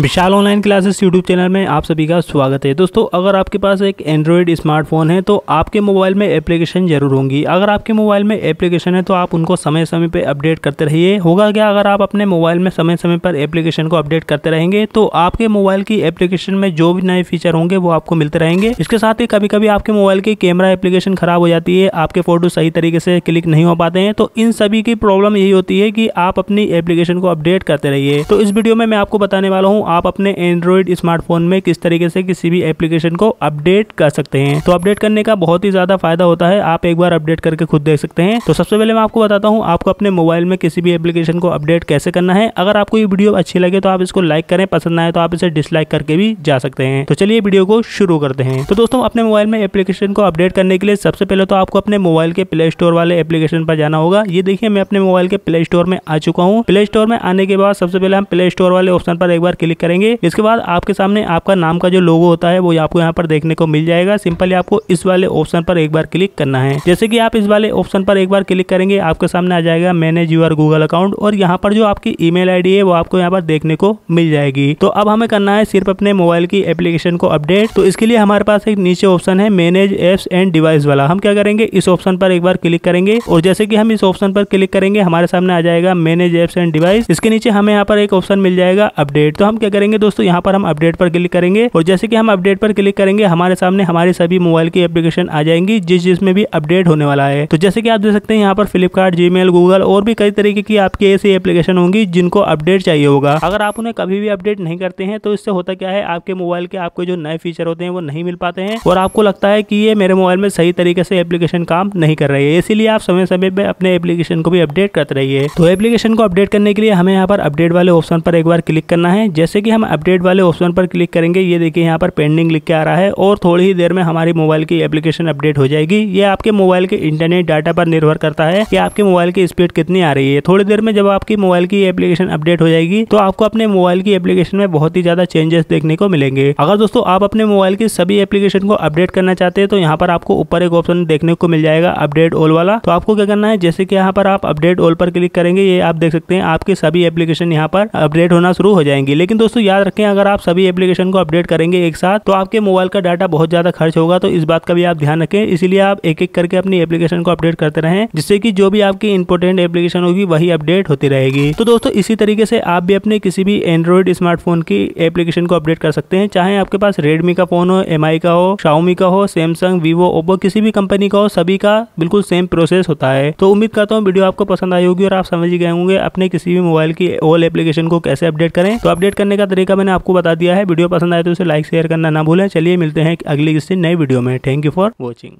विशाल online classes YouTube channel में आप सभी का स्वागत है दोस्तों अगर आपके पास एक एंड्रॉयड स्मार्टफोन है तो आपके मोबाइल में एप्लीकेशन जरूर होंगी अगर आपके मोबाइल में एप्लीकेशन है तो आप उनको समय समय पर अपडेट करते रहिए होगा क्या अगर आप अपने मोबाइल में समय समय पर एप्लीकेशन को अपडेट करते रहेंगे तो आपके मोबाइल की एप्लीकेशन में जो भी नए फीचर होंगे वो आपको मिलते रहेंगे इसके साथ ही कभी कभी आपके मोबाइल की कैमरा एप्लीकेशन खराब हो जाती है आपके फोटो सही तरीके से क्लिक नहीं हो पाते हैं तो इन सभी की प्रॉब्लम यही होती है कि आप अपनी एप्लीकेशन को अपडेट करते रहिए तो इस वीडियो में मैं आपको बताने वाला हूँ हूँ आप अपने एंड्रॉइड स्मार्टफोन में किस तरीके से किसी भी एप्लीकेशन को अपडेट कर सकते हैं तो अपडेट करने का बहुत ही ज़्यादा फायदा होता है आप एक बार अपडेट करके खुद देख सकते हैं तो सबसे पहले मैं आपको बताता हूँ आपको अपने मोबाइल में किसी भी एप्लीकेशन को अपडेट कैसे करना है अगर आपको ये वीडियो अच्छी लगे तो आप इसको लाइक करें पसंद आए तो आप इसे डिसलाइक करके भी जा सकते हैं तो चलिए वीडियो को शुरू करते हैं तो दोस्तों अपने मोबाइल में एप्लीकेशन को अपडेट करने के लिए सबसे पहले तो आपको अपने मोबाइल के प्ले स्टोर वाले एप्लीकेशन पर जाना होगा ये देखिए मैं अपने मोबाइल के प्ले स्टोर में आ चुका हूँ प्ले स्टोर में आने के बाद सबसे पहले हम प्ले स्टोर वाले ऑप्शन पर एक बार क्लिक क्लिक करेंगे इसके बाद आपके सामने आपका नाम का जो लोगो होता है वो आपको यहाँ पर देखने को मिल जाएगा सिंपली आपको इस वाले ऑप्शन पर एक बार क्लिक करना है जैसे की आप इस वाले ऑप्शन पर एक बार क्लिक करेंगे आपके सामने आ जाएगा मैनेज यूर गूगल अकाउंट और यहाँ पर जो आपकी ई मेल है वो आपको यहाँ पर देखने को मिल जाएगी तो अब हमें करना है सिर्फ अपने मोबाइल की एप्लीकेशन को अपडेट तो इसके लिए हमारे पास एक नीचे ऑप्शन है मैनेज एप्स एंड डिवाइस वाला हम क्या करेंगे इस ऑप्शन पर एक बार क्लिक करेंगे और जैसे कि हम इस ऑप्शन पर क्लिक करेंगे हमारे सामने आ जाएगा मैनेज एप्स एंड डिवाइस इसके नीचे हमें यहाँ पर एक ऑप्शन मिल जाएगा अपडेट तो हम क्या करेंगे दोस्तों यहाँ पर हम अपडेट पर क्लिक करेंगे और जैसे कि हम अपडेट पर क्लिक करेंगे हमारे सामने हमारे सभी मोबाइल की एप्लीकेशन आ जाएंगी जिस जिसमें भी अपडेट होने वाला है तो जैसे कि आप देख सकते हैं यहाँ पर फ्लिपकार्ट जीमेल गूगल और भी कई तरीके की आपकी ऐसी एप्लीकेशन होंगी जिनको अपडेट चाहिए होगा अगर आप उन्हें कभी भी अपडेट नहीं करते हैं तो इससे होता क्या है आपके मोबाइल के आपको जो नए फीचर होते हैं वो नहीं मिल पाते हैं और आपको लगता है कि ये मेरे मोबाइल में सही तरीके से एप्लीकेशन काम नहीं कर रही है इसीलिए आप समय समय पर अपने एप्लीकेशन को भी अपडेट करते रहिए तो एप्लीकेशन को अपडेट करने के लिए हमें यहाँ पर अपडेट वाले ऑप्शन पर एक बार क्लिक करना है जैसे जैसे कि हम अपडेट वाले ऑप्शन पर क्लिक करेंगे ये देखिए यहाँ पर पेंडिंग लिख के आ रहा है और थोड़ी ही देर में हमारी मोबाइल की एप्लीकेशन अपडेट हो जाएगी ये आपके मोबाइल के इंटरनेट डाटा पर निर्भर करता है कि आपके मोबाइल की स्पीड कितनी आ रही है थोड़ी देर में जब आपकी मोबाइल की एप्लीकेशन अपडेट हो जाएगी तो आपको अपने मोबाइल की एप्लीकेशन में बहुत ही ज्यादा चेंजेस देखने को मिलेंगे अगर दोस्तों आप अपने मोबाइल की सभी एप्लीकेशन को अपडेट करना चाहते हैं तो यहाँ पर आपको ऊपर एक ऑप्शन देखने को मिल जाएगा अपडेट ऑल वाला तो आपको क्या करना है जैसे कि यहाँ पर आप अपडेट ऑल पर क्लिक करेंगे ये आप देख सकते हैं आपकी सभी एप्लीकेशन यहाँ पर अपडेट होना शुरू हो जाएंगी लेकिन दोस्तों याद रखें अगर आप सभी एप्लीकेशन को अपडेट करेंगे एक साथ तो आपके मोबाइल का डाटा बहुत ज्यादा खर्च होगा तो इस बात का भी आप ध्यान रखें इसलिए आप एक एक करके अपनी एप्लीकेशन को अपडेट करते रहें जिससे कि जो भी आपकी इंपोर्टेंट एप्लीकेशन होगी वही अपडेट होती रहेगी तो दोस्तों इसी तरीके से आप भी अपने किसी भी एंड्रॉइड स्मार्टफोन की एप्लीकेशन को अपडेट कर सकते हैं चाहे आपके पास रेडमी का फोन हो एम का हो शाओमी का हो सैमसंग वीवो ओप्पो किसी भी कंपनी का हो सभी का बिल्कुल सेम प्रोसेस होता है तो उम्मीद करता हूँ वीडियो आपको पसंद आई होगी और आप समझ गए होंगे अपने किसी भी मोबाइल की ऑल एप्लीकेशन को कैसे अपडेट करें तो अपडेट करने करने का तरीका मैंने आपको बता दिया है वीडियो पसंद आए तो उसे लाइक शेयर करना ना भूलें चलिए मिलते हैं अगली किसी नई वीडियो में थैंक यू फॉर वॉचिंग